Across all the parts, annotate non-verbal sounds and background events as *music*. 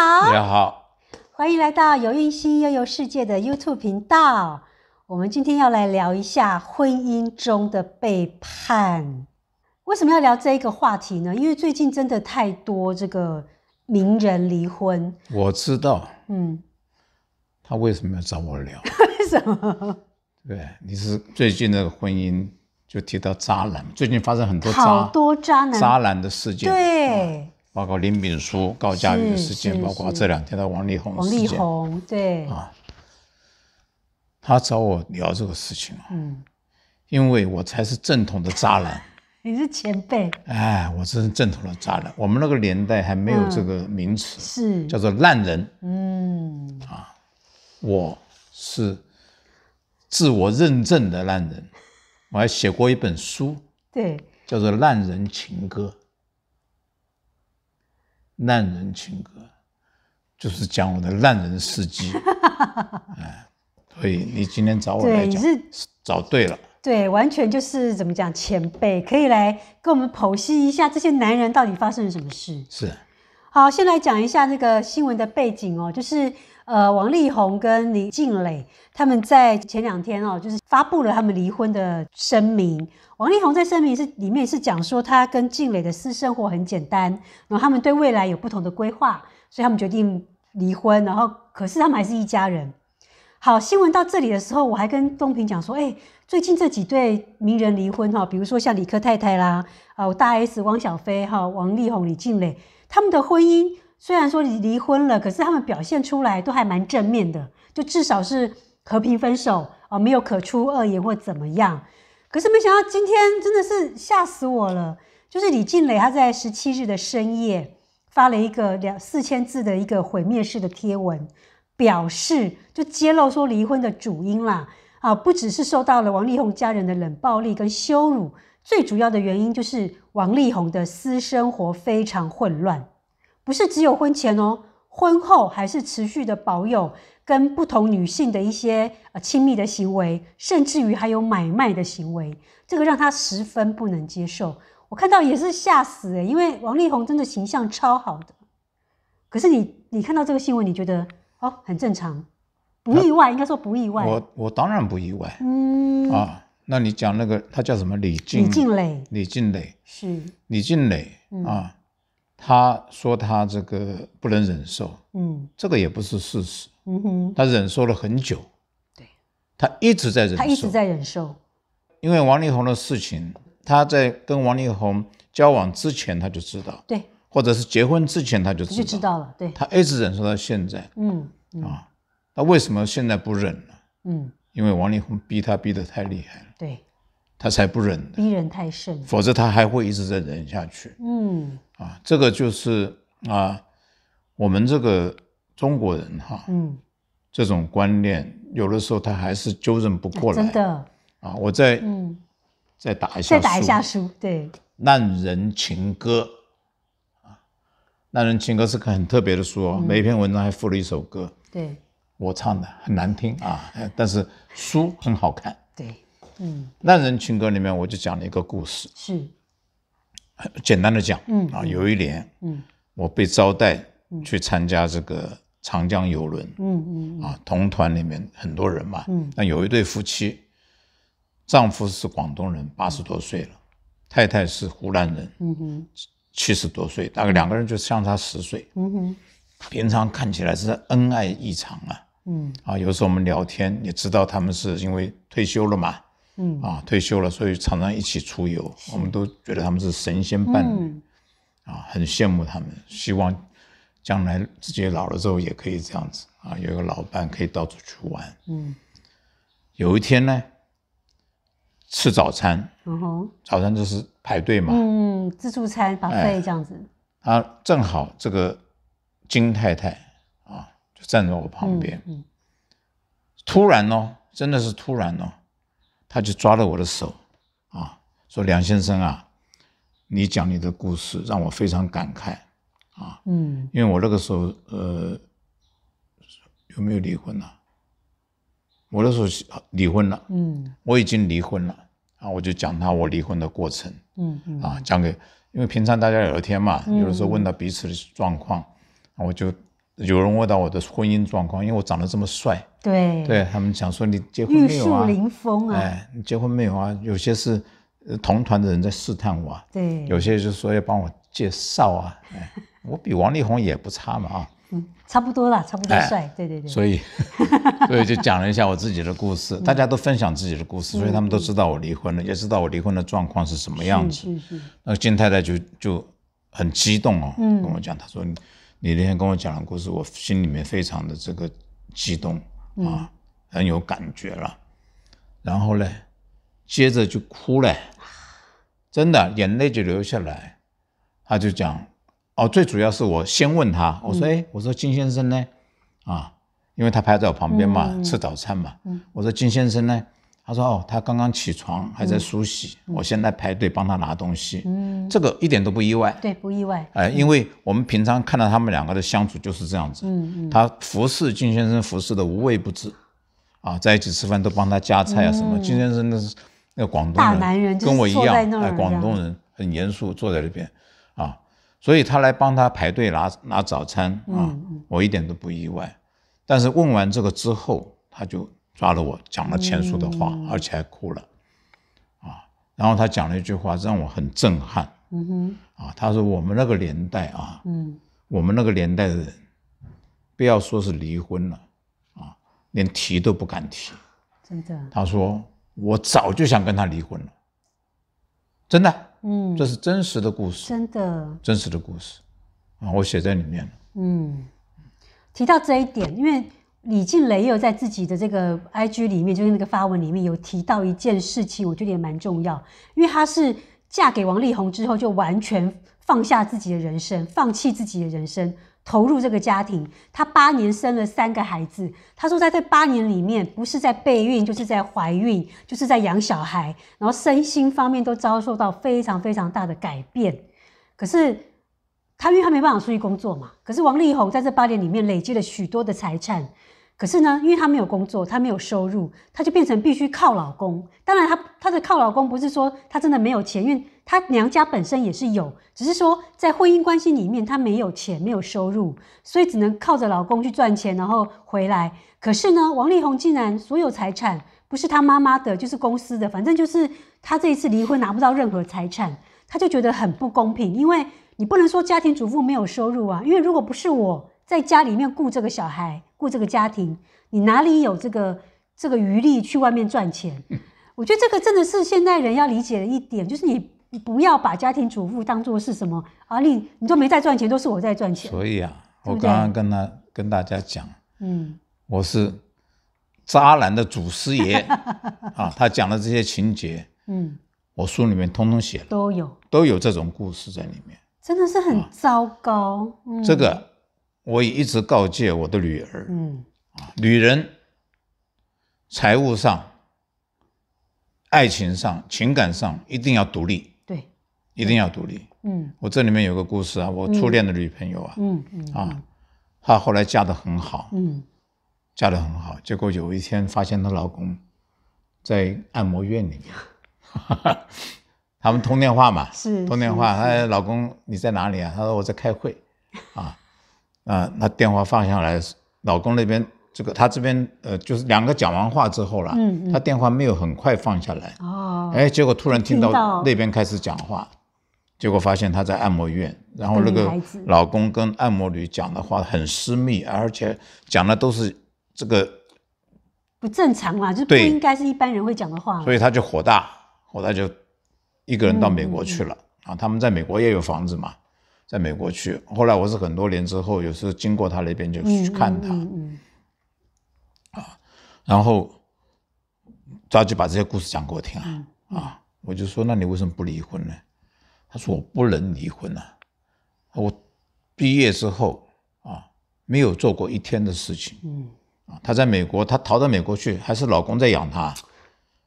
好，大家好，欢迎来到游韵心悠悠世界的 YouTube 频道。我们今天要来聊一下婚姻中的背叛。为什么要聊这一个话题呢？因为最近真的太多这个名人离婚。我知道，嗯，他为什么要找我聊？*laughs* 为什么？对，你是最近那个婚姻就提到渣男，最近发生很多好多渣男渣男的事件，对。包括林炳书、高佳宇的事件，包括这两天的王力宏事件。王力宏，对啊，他找我聊这个事情嗯，因为我才是正统的渣男。*laughs* 你是前辈。哎，我真是正统的渣男。我们那个年代还没有这个名词，是叫做烂人。嗯啊，我是自我认证的烂人。我还写过一本书，对，叫做《烂人情歌》。烂人情歌，就是讲我的烂人司机，*laughs* 所以你今天找我来讲，找对了，对，完全就是怎么讲，前辈可以来跟我们剖析一下这些男人到底发生了什么事。是，好，先来讲一下这个新闻的背景哦，就是。呃，王力宏跟李静蕾他们在前两天哦，就是发布了他们离婚的声明。王力宏在声明是里面是讲说他跟静蕾的私生活很简单，然后他们对未来有不同的规划，所以他们决定离婚。然后，可是他们还是一家人。好，新闻到这里的时候，我还跟东平讲说，哎，最近这几对名人离婚哈，比如说像李克太太啦，哦，大 S、汪小菲哈、王力宏、李静蕾他们的婚姻。虽然说离婚了，可是他们表现出来都还蛮正面的，就至少是和平分手啊，没有可出恶言或怎么样。可是没想到今天真的是吓死我了，就是李静磊他在十七日的深夜发了一个两四千字的一个毁灭式的贴文，表示就揭露说离婚的主因啦啊，不只是受到了王力宏家人的冷暴力跟羞辱，最主要的原因就是王力宏的私生活非常混乱。不是只有婚前哦，婚后还是持续的保有跟不同女性的一些呃亲密的行为，甚至于还有买卖的行为，这个让他十分不能接受。我看到也是吓死哎，因为王力宏真的形象超好的。可是你你看到这个新闻，你觉得哦很正常，不意外，应该说不意外。我我当然不意外。嗯啊，那你讲那个他叫什么？李静？李静蕾？李静蕾是？李静蕾啊。他说他这个不能忍受，嗯，这个也不是事实，嗯哼，他忍受了很久，对，他一直在忍受，他一直在忍受，因为王力宏的事情，他在跟王力宏交往之前他就知道，对，或者是结婚之前他就知道，就知道了，对，他一直忍受到现在，嗯，啊，他为什么现在不忍了？嗯，因为王力宏逼他逼得太厉害了，对。他才不忍，逼人太甚，否则他还会一直在忍下去。嗯，啊，这个就是啊，我们这个中国人哈，嗯，这种观念有的时候他还是纠正不过来。真的啊，我再嗯，再打一下再打一下书，对《烂人情歌》啊，《烂人情歌》是个很特别的书哦，每一篇文章还附了一首歌，对我唱的很难听啊，但是书很好看。嗯，那《人情歌》里面我就讲了一个故事，是简单的讲，嗯啊，有一年，嗯，我被招待去参加这个长江游轮，嗯嗯，啊，同团里面很多人嘛，嗯，那有一对夫妻，丈夫是广东人，八十多岁了，太太是湖南人，嗯哼，七七十多岁，大概两个人就相差十岁，嗯哼，平常看起来是恩爱异常啊，嗯，啊，有时候我们聊天，也知道他们是因为退休了嘛。嗯啊，退休了，所以常常一起出游。我们都觉得他们是神仙伴侣，啊，很羡慕他们。希望将来自己老了之后也可以这样子啊，有一个老伴可以到处去玩。嗯，有一天呢，吃早餐，早餐就是排队嘛。嗯，自助餐免费这样子。啊，正好这个金太太啊，就站在我旁边。嗯，突然哦，真的是突然哦。他就抓了我的手，啊，说梁先生啊，你讲你的故事让我非常感慨，啊，嗯，因为我那个时候呃有没有离婚呢？我那时候离婚了，嗯，我已经离婚了啊，我就讲他我离婚的过程，嗯，啊，讲给，因为平常大家聊天嘛，有的时候问到彼此的状况，我就。有人问到我的婚姻状况，因为我长得这么帅，对，对他们想说你结婚没有啊？玉树临风啊，哎，你结婚没有啊？有些是同团的人在试探我，啊，对，有些就是说要帮我介绍啊。我比王力宏也不差嘛啊，嗯，差不多了，差不多帅，对对对。所以，*laughs* 所以就讲了一下我自己的故事，大家都分享自己的故事，所以他们都知道我离婚了，也知道我离婚的状况是什么样子。那金太太就就很激动哦，跟我讲，她说。你那天跟我讲的故事，我心里面非常的这个激动啊，很有感觉了。然后呢，接着就哭了，真的眼泪就流下来。他就讲哦，最主要是我先问他，我说哎，我说金先生呢？啊，因为他拍在我旁边嘛，吃早餐嘛。我说金先生呢？他说：“哦，他刚刚起床，还在梳洗。我现在排队帮他拿东西，嗯，这个一点都不意外。对，不意外。哎，因为我们平常看到他们两个的相处就是这样子。嗯嗯，他服侍金先生，服侍的无微不至，啊，在一起吃饭都帮他夹菜啊什么。金先生那是那广东大男人，跟我一样，哎，广东人很严肃，坐在那边啊。所以他来帮他排队拿拿早餐啊，我一点都不意外。但是问完这个之后，他就。”抓了我，讲了前述的话，而且还哭了，啊！然后他讲了一句话，让我很震撼。嗯哼。啊，他说我们那个年代啊，嗯，我们那个年代的人，不要说是离婚了，啊，连提都不敢提。真的。他说我早就想跟他离婚了，真的。嗯。这是真实的故事。真的。真实的故事，啊，我写在里面了。嗯，提到这一点，因为。李静蕾又在自己的这个 IG 里面，就是那个发文里面，有提到一件事情，我觉得也蛮重要，因为她是嫁给王力宏之后，就完全放下自己的人生，放弃自己的人生，投入这个家庭。她八年生了三个孩子，她说在这八年里面，不是在备孕，就是在怀孕，就是在养小孩，然后身心方面都遭受到非常非常大的改变。可是她因为她没办法出去工作嘛，可是王力宏在这八年里面累积了许多的财产。可是呢，因为她没有工作，她没有收入，她就变成必须靠老公。当然，她她的靠老公不是说她真的没有钱，因为她娘家本身也是有，只是说在婚姻关系里面她没有钱、没有收入，所以只能靠着老公去赚钱，然后回来。可是呢，王力宏竟然所有财产不是他妈妈的，就是公司的，反正就是他这一次离婚拿不到任何财产，他就觉得很不公平。因为你不能说家庭主妇没有收入啊，因为如果不是我。在家里面顾这个小孩，顾这个家庭，你哪里有这个这个余力去外面赚钱？我觉得这个真的是现代人要理解的一点，就是你不要把家庭主妇当做是什么，而你你都没在赚钱，都是我在赚钱。所以啊，我刚刚跟他跟大家讲，嗯，我是渣男的祖师爷 *laughs* 啊，他讲的这些情节，嗯，我书里面通通写都有，都有这种故事在里面，真的是很糟糕。这个。我也一直告诫我的女儿，嗯，女人，财务上、爱情上、情感上一定要独立，对，一定要独立。嗯，我这里面有个故事啊，我初恋的女朋友啊，嗯嗯，啊，她后来嫁得很好，嗯，嫁得很好。结果有一天发现她老公在按摩院里面，*laughs* 他们通电话嘛，是通电话。她老公你在哪里啊？她说我在开会，啊。啊，那电话放下来，老公那边这个，他这边呃，就是两个讲完话之后了，嗯嗯，电话没有很快放下来，哦，哎，结果突然听到那边开始讲话，结果发现他在按摩院，然后那个老公跟按摩女讲的话很私密，而且讲的都是这个，不正常啊，就不应该是一般人会讲的话，所以他就火大，火大就一个人到美国去了啊，他们在美国也有房子嘛。在美国去，后来我是很多年之后，有时候经过他那边就去看他，啊，然后他就把这些故事讲给我听啊，啊，我就说那你为什么不离婚呢？他说我不能离婚呢。我毕业之后啊没有做过一天的事情，啊，他在美国，他逃到美国去，还是老公在养他。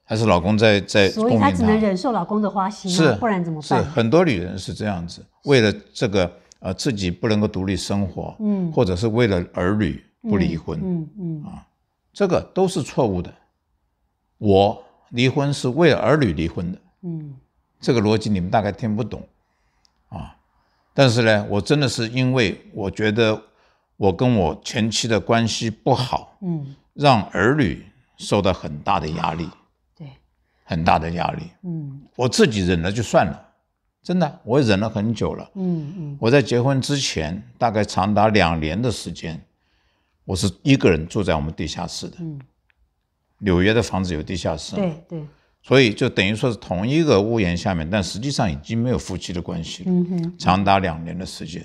还是老公在在，所以她只能忍受老公的花心，是不然怎么办？是很多女人是这样子，为了这个呃自己不能够独立生活，嗯，或者是为了儿女不离婚，嗯嗯啊，这个都是错误的。我离婚是为了儿女离婚的，嗯，这个逻辑你们大概听不懂，啊，但是呢，我真的是因为我觉得我跟我前妻的关系不好，嗯，让儿女受到很大的压力。很大的压力，嗯，我自己忍了就算了，真的，我忍了很久了，嗯嗯，我在结婚之前，大概长达两年的时间，我是一个人住在我们地下室的，嗯，纽约的房子有地下室，对对，所以就等于说是同一个屋檐下面，但实际上已经没有夫妻的关系，嗯哼，长达两年的时间，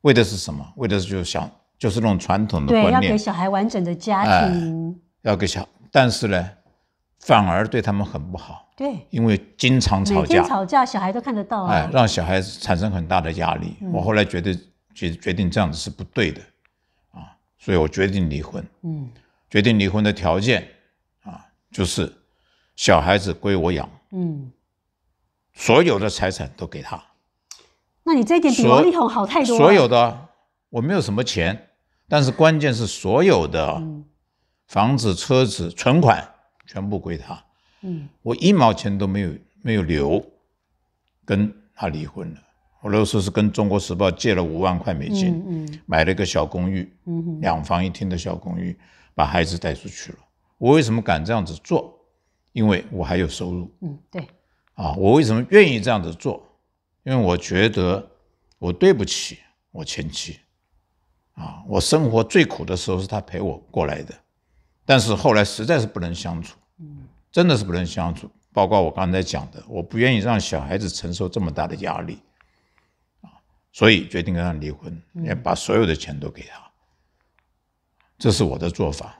为的是什么？为的是就想就是那种传统的观念，对，要给小孩完整的家庭，要给小，但是呢。反而对他们很不好，对，因为经常吵架，吵架小孩都看得到啊，让小孩子产生很大的压力。我后来觉得决决定这样子是不对的，啊，所以我决定离婚。嗯，决定离婚的条件啊，就是小孩子归我养，嗯，所有的财产都给他。那你这一点比王力宏好太多。了。所有的我没有什么钱，但是关键是所有的房子、车子、存款。全部归他，嗯，我一毛钱都没有没有留，跟他离婚了。我那时候是跟《中国时报》借了五万块美金，买了一个小公寓，两房一厅的小公寓，把孩子带出去了。我为什么敢这样子做？因为我还有收入。嗯，对。啊，我为什么愿意这样子做？因为我觉得我对不起我前妻，啊，我生活最苦的时候是她陪我过来的。但是后来实在是不能相处，真的是不能相处。包括我刚才讲的，我不愿意让小孩子承受这么大的压力，啊，所以决定跟他离婚，也把所有的钱都给他，这是我的做法。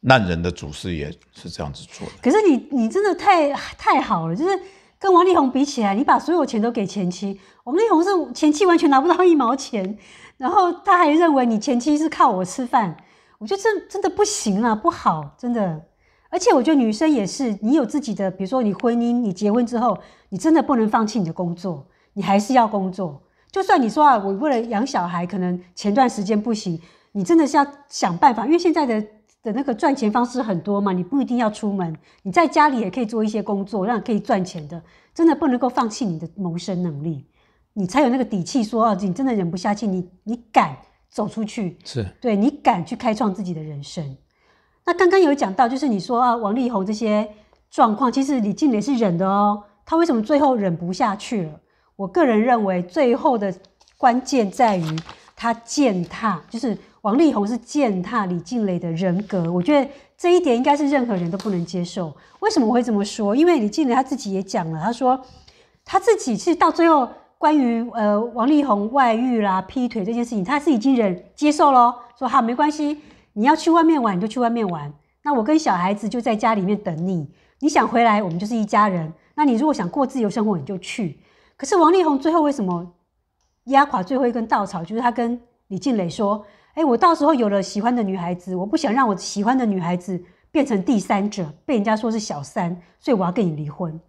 男人的祖师爷是这样子做的。可是你你真的太太好了，就是跟王力宏比起来，你把所有钱都给前妻，王力宏是前妻完全拿不到一毛钱，然后他还认为你前妻是靠我吃饭。我觉得这真的不行啊，不好，真的。而且我觉得女生也是，你有自己的，比如说你婚姻，你结婚之后，你真的不能放弃你的工作，你还是要工作。就算你说啊，我为了养小孩，可能前段时间不行，你真的是要想办法，因为现在的的那个赚钱方式很多嘛，你不一定要出门，你在家里也可以做一些工作，让可以赚钱的。真的不能够放弃你的谋生能力，你才有那个底气说啊，你真的忍不下去，你你敢。走出去是对你敢去开创自己的人生。那刚刚有讲到，就是你说啊，王力宏这些状况，其实李静蕾是忍的哦。他为什么最后忍不下去了？我个人认为，最后的关键在于他践踏，就是王力宏是践踏李静蕾的人格。我觉得这一点应该是任何人都不能接受。为什么我会这么说？因为李静蕾他自己也讲了，他说他自己是到最后。关于呃王力宏外遇啦、劈腿这件事情，他是已经忍接受喽，说好没关系，你要去外面玩你就去外面玩，那我跟小孩子就在家里面等你，你想回来我们就是一家人。那你如果想过自由生活，你就去。可是王力宏最后为什么压垮最后一根稻草，就是他跟李静蕾说，哎，我到时候有了喜欢的女孩子，我不想让我喜欢的女孩子变成第三者，被人家说是小三，所以我要跟你离婚。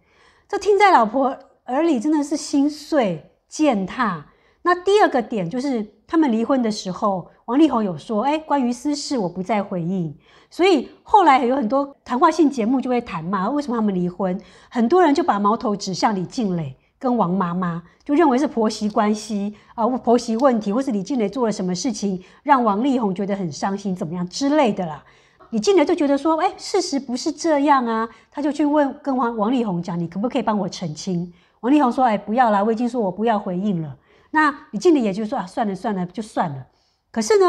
这听在老婆。而你真的是心碎践踏。那第二个点就是，他们离婚的时候，王力宏有说：“哎，关于私事，我不再回应。”所以后来有很多谈话性节目就会谈嘛，为什么他们离婚？很多人就把矛头指向李静蕾跟王妈妈，就认为是婆媳关系啊，婆媳问题，或是李静蕾做了什么事情让王力宏觉得很伤心，怎么样之类的啦。李静蕾就觉得说：“哎，事实不是这样啊！”他就去问跟王王力宏讲：“你可不可以帮我澄清？”王力宏说：“哎，不要我魏经说：“我不要回应了。”那李静蕾也就说：“算了，算了，就算了。”可是呢，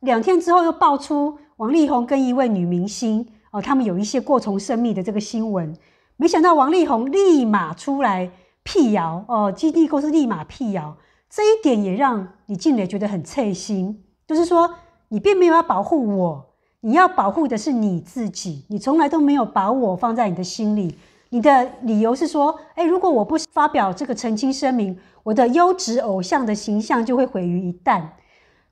两天之后又爆出王力宏跟一位女明星哦，他们有一些过从甚密的这个新闻。没想到王力宏立马出来辟谣哦，经纪公司立马辟谣。这一点也让李静蕾觉得很刺心，就是说你并没有要保护我，你要保护的是你自己，你从来都没有把我放在你的心里。你的理由是说，哎，如果我不发表这个澄清声明，我的优质偶像的形象就会毁于一旦。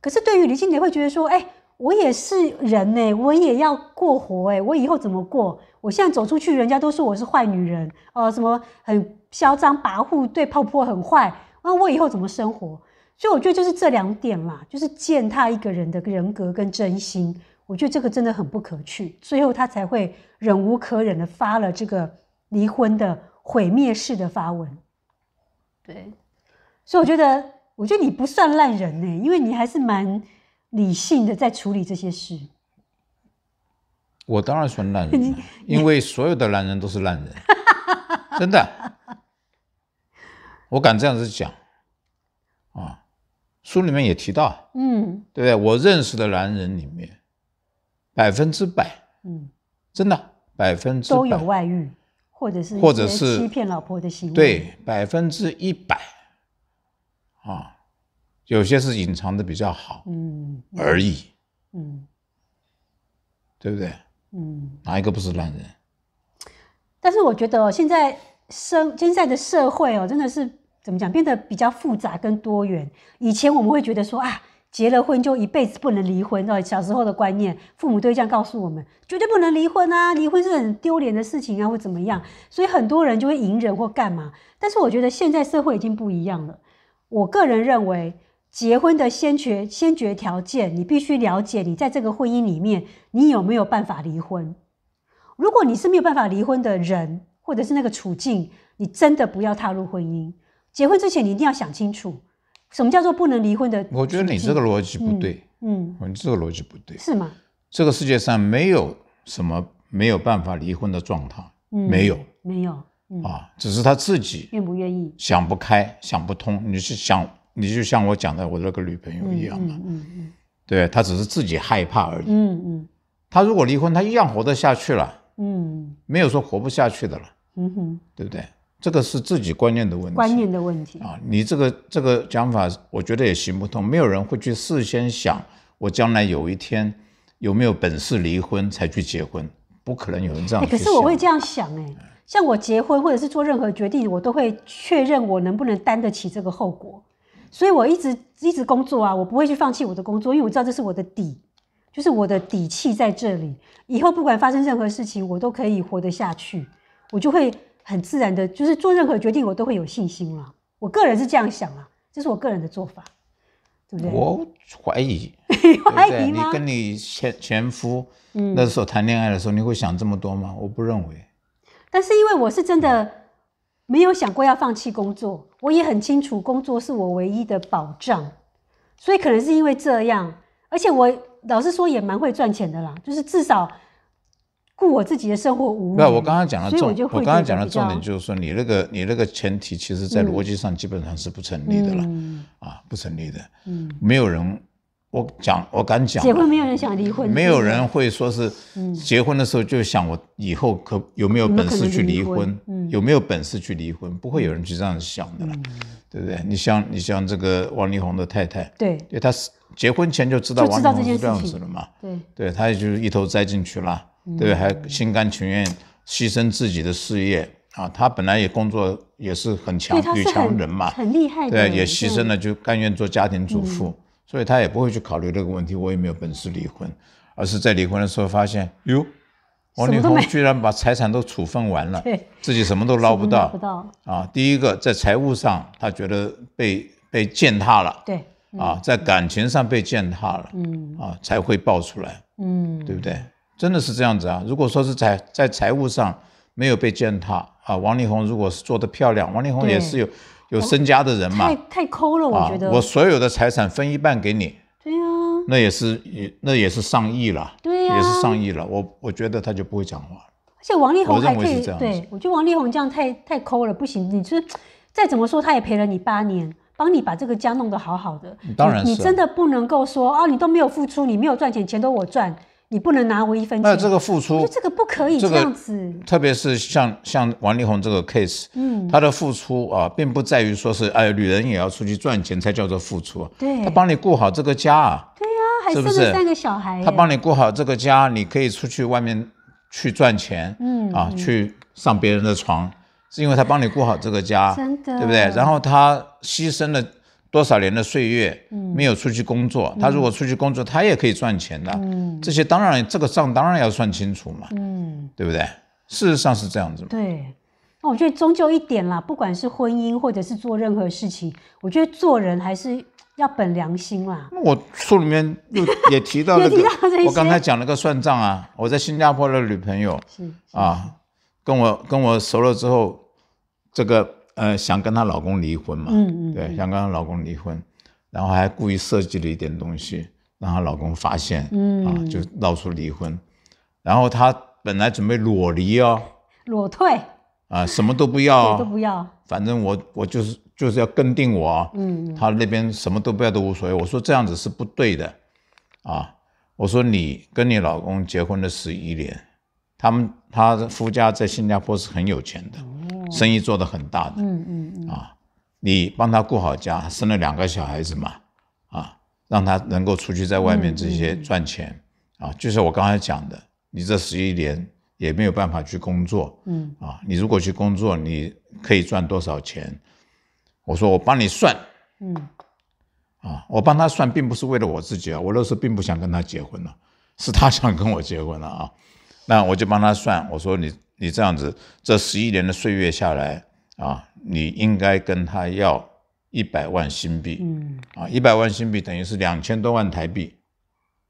可是对于李心洁，会觉得说，哎，我也是人呢，我也要过活哎，我以后怎么过？我现在走出去，人家都说我是坏女人，呃，什么很嚣张跋扈，对泡泡很坏，那我以后怎么生活？所以我觉得就是这两点嘛，就是践踏一个人的人格跟真心，我觉得这个真的很不可取。最后他才会忍无可忍的发了这个。离婚的毁灭式的发文，对，所以我觉得，我觉得你不算烂人呢，因为你还是蛮理性的在处理这些事。我当然算烂人，*laughs* 因为所有的烂人都是烂人，*laughs* 真的，我敢这样子讲啊。书里面也提到，嗯，对不对？我认识的男人里面，百分之百，嗯，真的百分之都有外遇。或者是欺骗老婆的行为，对，百分之一百，啊，有些是隐藏的比较好，嗯，而已，嗯，对不对？嗯，哪一个不是烂人？但是我觉得现在生现在的社会哦，真的是怎么讲，变得比较复杂跟多元。以前我们会觉得说啊。结了婚就一辈子不能离婚，知小时候的观念，父母都会这样告诉我们，绝对不能离婚啊，离婚是很丢脸的事情啊，或怎么样，所以很多人就会隐忍或干嘛。但是我觉得现在社会已经不一样了，我个人认为，结婚的先决先决条件，你必须了解你在这个婚姻里面，你有没有办法离婚。如果你是没有办法离婚的人，或者是那个处境，你真的不要踏入婚姻。结婚之前，你一定要想清楚。什么叫做不能离婚的？我觉得你这个逻辑不对。嗯，你这个逻辑不对。是吗？这个世界上没有什么没有办法离婚的状态，没有，没有。啊，只是他自己愿不愿意，想不开，想不通。你是想，你就像我讲的，我那个女朋友一样嘛。嗯嗯。对他只是自己害怕而已。嗯嗯。他如果离婚，他一样活得下去了。嗯。没有说活不下去的了。嗯哼。对不对？这个是自己观念的问题，观念的问题啊！你这个这个讲法，我觉得也行不通。没有人会去事先想，我将来有一天有没有本事离婚才去结婚，不可能有人这样。可是我会这样想哎，像我结婚或者是做任何决定，我都会确认我能不能担得起这个后果。所以我一直一直工作啊，我不会去放弃我的工作，因为我知道这是我的底，就是我的底气在这里。以后不管发生任何事情，我都可以活得下去，我就会。很自然的，就是做任何决定，我都会有信心了。我个人是这样想啊，这是我个人的做法，对不对？我怀疑，*laughs* 怀疑你跟你前前夫那时候谈恋爱的时候，你会想这么多吗？我不认为。但是因为我是真的没有想过要放弃工作，我也很清楚工作是我唯一的保障，所以可能是因为这样，而且我老实说也蛮会赚钱的啦，就是至少。顾我自己的生活无误。那我刚刚讲的重，我刚刚讲的重点就是说，你那个你那个前提，其实在逻辑上基本上是不成立的了，啊，不成立的。嗯，没有人，我讲，我敢讲，结婚没有人想离婚，没有人会说是结婚的时候就想我以后可有没有本事去离婚，有没有本事去离婚，不会有人去这样想的了，对不对？你像你像这个王力宏的太太，对，对，他是结婚前就知道王力宏是这样子了嘛，对，对他也就是一头栽进去了。对，还心甘情愿牺牲自己的事业啊！他本来也工作也是很强女强人嘛，很厉害，对，也牺牲了，就甘愿做家庭主妇，所以她也不会去考虑这个问题。我也没有本事离婚，而是在离婚的时候发现，哟，王力宏居然把财产都处分完了，*laughs* 对，自己什么都捞不到，不到啊！第一个在财务上，他觉得被被践踏了，对，啊，在感情上被践踏了，嗯，啊，才会爆出来，嗯，对不对？真的是这样子啊！如果说是在在财务上没有被践踏啊，王力宏如果是做的漂亮，王力宏也是有有身家的人嘛，太太抠了，我觉得。我所有的财产分一半给你。对啊。那也是也那也是上亿了。对呀。也是上亿了，我我觉得他就不会讲话了。而且王力宏还可以，对，我觉得王力宏这样太太抠了，不行，你是再怎么说他也陪了你八年，帮你把这个家弄得好好的，当然，你真的不能够说啊，你都没有付出，你没有赚钱，钱都我赚。你不能拿我一分钱。那这个付出，这个不可以这样子。特别是像像王力宏这个 case，嗯，他的付出啊，并不在于说是哎，女人也要出去赚钱才叫做付出。对，他帮你顾好这个家。啊。对呀，是不是三个小孩？他帮你顾好这个家，你可以出去外面去赚钱，嗯啊，去上别人的床，是因为他帮你顾好这个家，真的，对不对？然后他牺牲了。多少年的岁月没有出去工作，他如果出去工作，他也可以赚钱的。嗯，这些当然，这个账当然要算清楚嘛。嗯，对不对？事实上是这样子。对，那我觉得终究一点啦，不管是婚姻或者是做任何事情，我觉得做人还是要本良心啦。那我书里面又也提到 *laughs* 那个，我刚才讲了个算账啊。我在新加坡的女朋友是啊，跟我跟我熟了之后，这个。呃，想跟她老公离婚嘛？对，想跟她老公离婚，然后还故意设计了一点东西，让她老公发现，啊，就闹出离婚。然后她本来准备裸离哦，裸退啊，什么都不要，都不要，反正我我就是就是要跟定我。嗯，她那边什么都不要都无所谓。我说这样子是不对的，啊，我说你跟你老公结婚了十一年，他们她夫家在新加坡是很有钱的。生意做得很大的，嗯嗯嗯，啊，你帮他顾好家，生了两个小孩子嘛，啊，让他能够出去在外面这些赚钱，啊，就是我刚才讲的，你这十一年也没有办法去工作，嗯，啊，你如果去工作，你可以赚多少钱？我说我帮你算，嗯，啊，我帮他算并不是为了我自己啊，我那时候并不想跟他结婚了，是他想跟我结婚了啊，那我就帮他算，我说你。你这样子，这十一年的岁月下来啊，你应该跟他要一百万新币，嗯，啊，一百万新币等于是两千多万台币，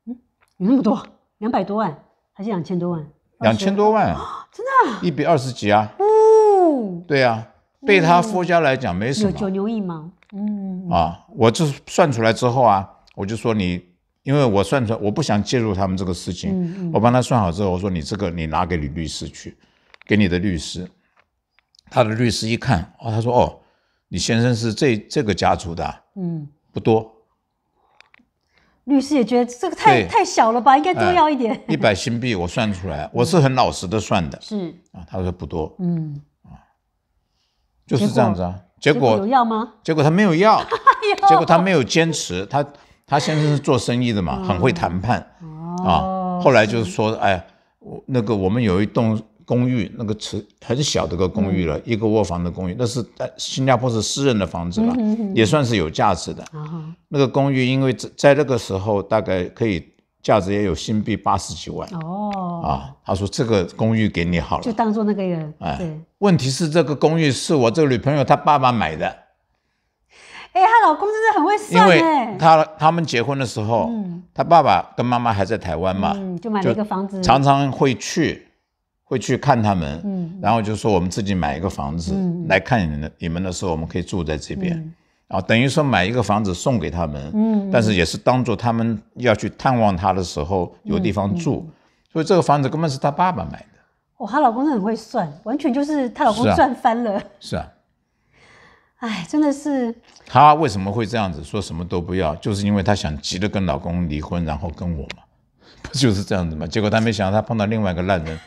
嗯，有那么多，两百多万还是两千多万？两千多万啊，真的？一比二十几啊？哦，对啊，对他夫家来讲没什么。九牛一毛，嗯，啊，我就算出来之后啊，我就说你，因为我算出来，我不想介入他们这个事情，我帮他算好之后，我说你这个你拿给你律师去。给你的律师，他的律师一看，哦，他说，哦，你先生是这这个家族的，嗯，不多。律师也觉得这个太太小了吧，应该多要一点。一百新币，我算出来，我是很老实的算的。是啊，他说不多，嗯，啊，就是这样子啊。结果有要吗？结果他没有要，*laughs* 结果他没有坚持。他他先生是做生意的嘛，很会谈判。哦，啊，后来就是说，哎，我那个我们有一栋。公寓那个尺很小的一个公寓了，一个卧房的公寓。那是在新加坡是私人的房子了，也算是有价值的。那个公寓因为在那个时候，大概可以价值也有新币八十几万。哦，啊，他说这个公寓给你好了，就当做那个。哎，问题是这个公寓是我这个女朋友她爸爸买的。哎，她老公真的很会算。因为他他们结婚的时候，嗯，他爸爸跟妈妈还在台湾嘛，嗯，就买了一个房子，常常会去。会去看他们，嗯，然后就说我们自己买一个房子来看你们，你们的时候我们可以住在这边，然后等于说买一个房子送给他们，嗯，但是也是当做他们要去探望他的时候有地方住，所以这个房子根本是他爸爸买的。哦，她老公很会算，完全就是她老公赚翻了。是啊，哎，真的是。她为什么会这样子说什么都不要？就是因为她想急着跟老公离婚，然后跟我嘛，*laughs* 不就是这样子嘛？结果她没想到她碰到另外一个烂人。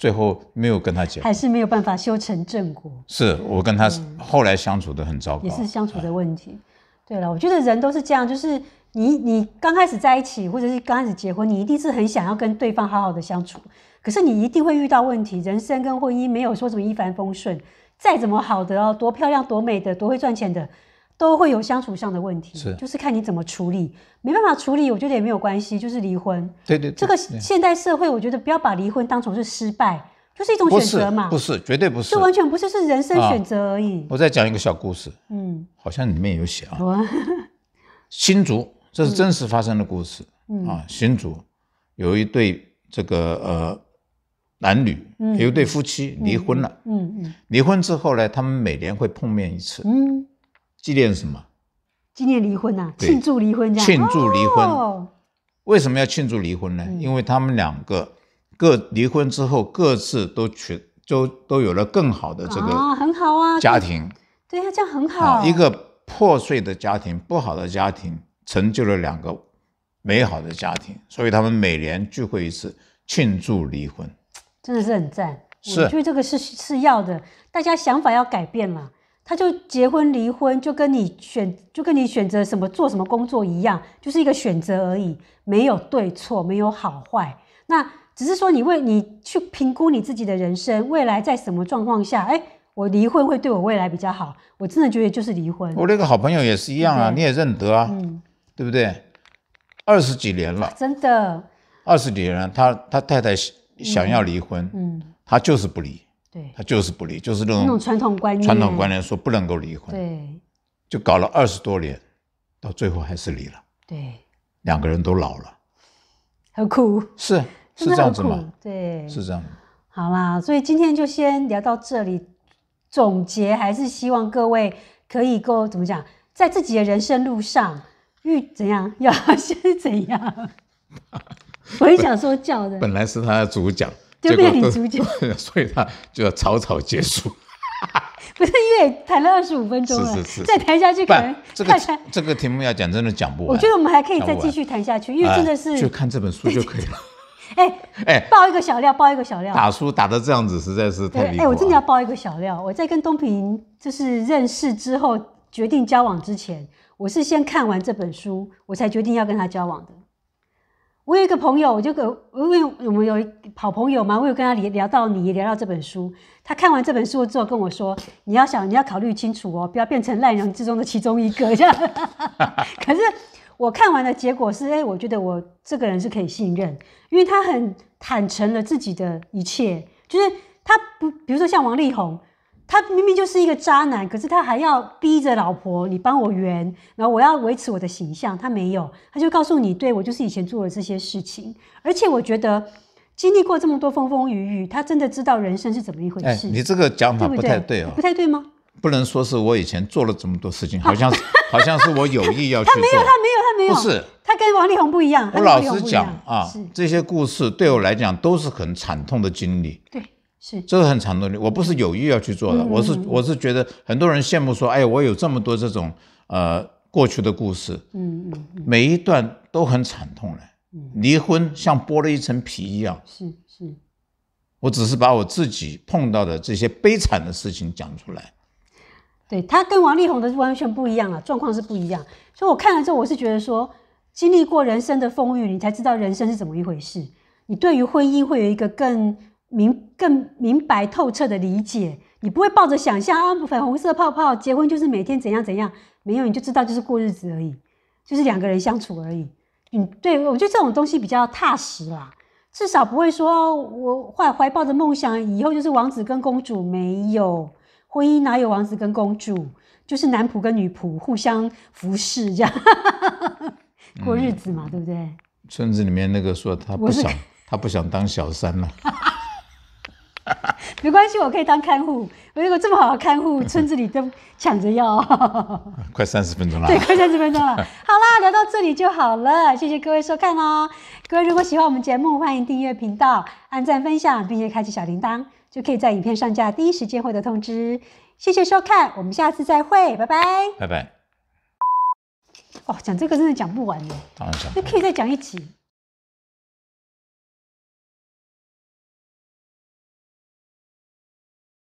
最后没有跟他婚，还是没有办法修成正果。是我跟他后来相处的很糟糕，也是相处的问题。对了，我觉得人都是这样，就是你你刚开始在一起，或者是刚开始结婚，你一定是很想要跟对方好好的相处，可是你一定会遇到问题。人生跟婚姻没有说什么一帆风顺，再怎么好的哦，多漂亮多美的，多会赚钱的。都会有相处上的问题，是就是看你怎么处理，没办法处理，我觉得也没有关系，就是离婚，对对，这个现代社会，我觉得不要把离婚当成是失败，就是一种选择嘛，不是，绝对不是，这完全不是是人生选择而已。我再讲一个小故事，嗯，好像里面有写啊，新竹，这是真实发生的故事啊，新竹有一对这个呃男女，有一对夫妻离婚了，嗯嗯，离婚之后呢，他们每年会碰面一次，嗯。纪念什么？纪念离婚呐，庆祝离婚这样。庆祝离婚，为什么要庆祝离婚呢？因为他们两个各离婚之后，各自都娶都都有了更好的这个，很好啊，家庭。对呀，这样很好。一个破碎的家庭，不好的家庭，成就了两个美好的家庭，所以他们每年聚会一次庆祝离婚，真的是很赞。是，我觉得这个是是要的，大家想法要改变了。他就结婚离婚，就跟你选，就跟你选择什么做什么工作一样，就是一个选择而已，没有对错，没有好坏。那只是说你为你去评估你自己的人生，未来在什么状况下，哎，我离婚会对我未来比较好，我真的觉得就是离婚。我那个好朋友也是一样啊，你也认得啊，嗯，对不对？二十几年了，真的，二十几年了，他他太太想要离婚，嗯，他就是不离。对，他就是不离，就是那种那种传统观念，传统观念说不能够离婚，对，就搞了二十多年，到最后还是离了。对，两个人都老了，很苦，是是这样子吗？对，是这样好啦，所以今天就先聊到这里，总结还是希望各位可以够怎么讲，在自己的人生路上遇怎样要先怎样。*laughs* 我很想说教的，本来是他的主讲。就变你主角，*laughs* 所以他就要草草结束，*laughs* 不是因为谈了二十五分钟了，再谈下去可能这个这个题目要讲真的讲不完。我觉得我们还可以再继续谈下去，因为真的是就看这本书就可以了。*laughs* 哎哎，爆一个小料，爆一个小料。打书打的这样子实在是太厉害哎，我真的要爆一个小料。我在跟东平就是认识之后决定交往之前，我是先看完这本书，我才决定要跟他交往的。我有一个朋友，我就跟因为我们有好朋友嘛，我有跟他聊到你，聊到这本书。他看完这本书之后跟我说：“你要想，你要考虑清楚哦，不要变成烂人之中的其中一个。”这样。可是我看完的结果是，哎，我觉得我这个人是可以信任，因为他很坦诚了自己的一切，就是他不，比如说像王力宏。他明明就是一个渣男，可是他还要逼着老婆你帮我圆，然后我要维持我的形象。他没有，他就告诉你，对我就是以前做的这些事情。而且我觉得经历过这么多风风雨雨，他真的知道人生是怎么一回事。你这个讲法不太对哦，不太对吗？不能说是我以前做了这么多事情，好像是好像是我有意要去做。他没有，他没有，他没有。不是，他跟王力宏不一样。我老实讲啊，这些故事对我来讲都是很惨痛的经历。对。是，这个很惨痛的。我不是有意要去做的，我是我是觉得很多人羡慕说，哎，我有这么多这种呃过去的故事，嗯嗯，每一段都很惨痛的，嗯，离婚像剥了一层皮一样，是是，我只是把我自己碰到的这些悲惨的事情讲出来，对他跟王力宏的完全不一样了，状况是不一样，所以我看了之后，我是觉得说，经历过人生的风雨，你才知道人生是怎么一回事，你对于婚姻会有一个更。明更明白透彻的理解，你不会抱着想象啊，粉红色泡泡结婚就是每天怎样怎样，没有你就知道就是过日子而已，就是两个人相处而已。嗯，对，我觉得这种东西比较踏实啦，至少不会说我怀怀抱着梦想，以后就是王子跟公主，没有婚姻哪有王子跟公主，就是男仆跟女仆互相服侍这样过日子嘛，对不对？*laughs* 村子里面那个说他不想，他不想当小三了。*laughs* 没关系，我可以当看护。我如果这么好的看护，*laughs* 村子里都抢着要。*laughs* 快三十分钟了。对，快三十分钟了。好啦，聊到这里就好了。谢谢各位收看哦。各位如果喜欢我们节目，欢迎订阅频道，按赞分享，并且开启小铃铛，就可以在影片上架第一时间获得通知。谢谢收看，我们下次再会，拜拜。拜拜。哦，讲这个真的讲不完哦。讲那可以再讲一集。